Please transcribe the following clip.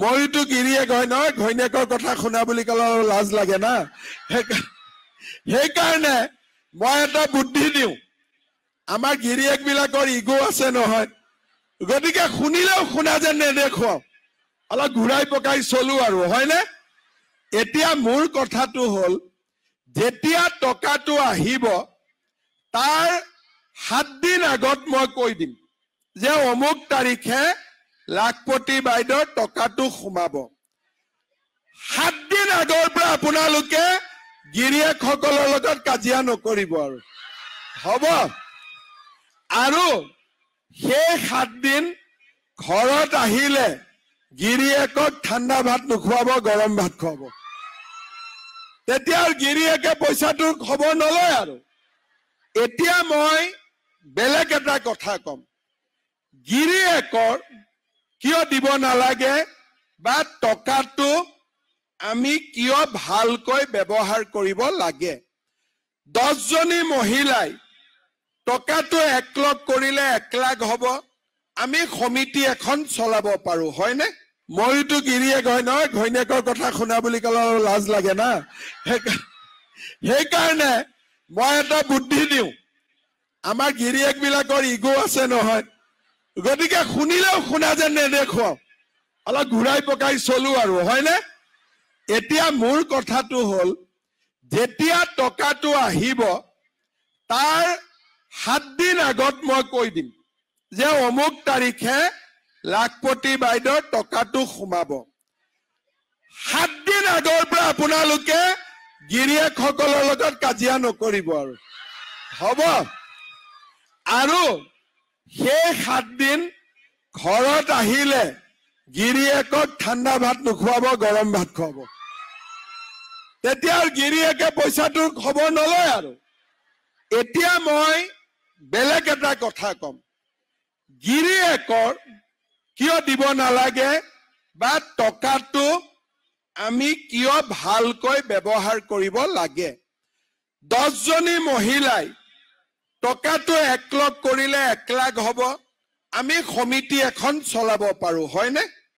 মইতো গিৰিয়েক হয় নহয় ঘৈণীয়েকৰ কথা শুনা বুলি কলে অলপ লাজ লাগে না সেইকাৰণে মই এটা বুদ্ধি দিওঁ আমাৰ গিৰিয়েক বিলাকৰ ইগো আছে নহয় গতিকে শুনিলেও শুনা যেন নেদেখুৱাওঁ অলপ ঘূৰাই পকাই চলো আৰু হয়নে এতিয়া মোৰ কথাটো হ'ল যেতিয়া টকাটো আহিব তাৰ সাতদিন আগত মই কৈ দিম যে অমুক তাৰিখে লাখপতি বাইদেউৰ টকাটো সোমাব সাতদিন আগৰ পৰা আপোনালোকে গিৰিয়েকসকলৰ লগত কাজিয়া নকৰিব আৰু হব আৰু সেই সাতদিন ঘৰত আহিলে গিৰিয়েকক ঠাণ্ডা ভাত নোখোৱাব গৰম ভাত খুৱাব তেতিয়া আৰু গিৰিয়েকে পইচাটো খবৰ নলয় আৰু এতিয়া মই বেলেগ এটা কথা ক'ম গিৰিয়েকৰ কিয় দিব নালাগে বা টকাটো আমি কিয় ভালকৈ ব্যৱহাৰ কৰিব লাগে দহজনী মহিলাই টকাটো একলগ কৰিলে এক লাখ হ'ব আমি সমিতি এখন চলাব পাৰো হয়নে ময়োতো গিৰিয়েক হয় নহয় ঘৈণীয়েকৰ কথা শুনা বুলি ক'লে অলপ লাজ লাগে না সেইকাৰণে মই এটা বুদ্ধি দিওঁ আমাৰ গিৰিয়েকবিলাকৰ ইগো আছে নহয় গতিকে শুনিলেও শুনা যেন নেদেখুৱাওঁ অলপ ঘূৰাই পকাই চলো আৰু হয়নে এতিয়া মোৰ কথাটো হ'ল যেতিয়া টকাটো আহিব তাৰ সাতদিন আগত মই কৈ দিম যে অমুক তাৰিখে লাখপতি বাইদেউৰ টকাটো সোমাব সাত দিন আগৰ পৰা আপোনালোকে গিৰিয়েকসকলৰ লগত কাজিয়া নকৰিব আৰু হ'ব আৰু সেই সাতদিন ঘৰত আহিলে গিৰিয়েকক ঠাণ্ডা ভাত নোখোৱাব গৰম ভাত খুৱাব তেতিয়া আৰু গিৰিয়েকে পইচাটো খবৰ নলয় আৰু এতিয়া মই বেলেগ এটা কথা ক'ম গিৰিয়েকৰ কিয় দিব নালাগে বা টকাটো আমি কিয় ভালকৈ ব্যৱহাৰ কৰিব লাগে দহজনী মহিলাই টকাটো এক লগ কৰিলে এক লাখ হ'ব আমি সমিতি এখন চলাব পাৰো হয়নে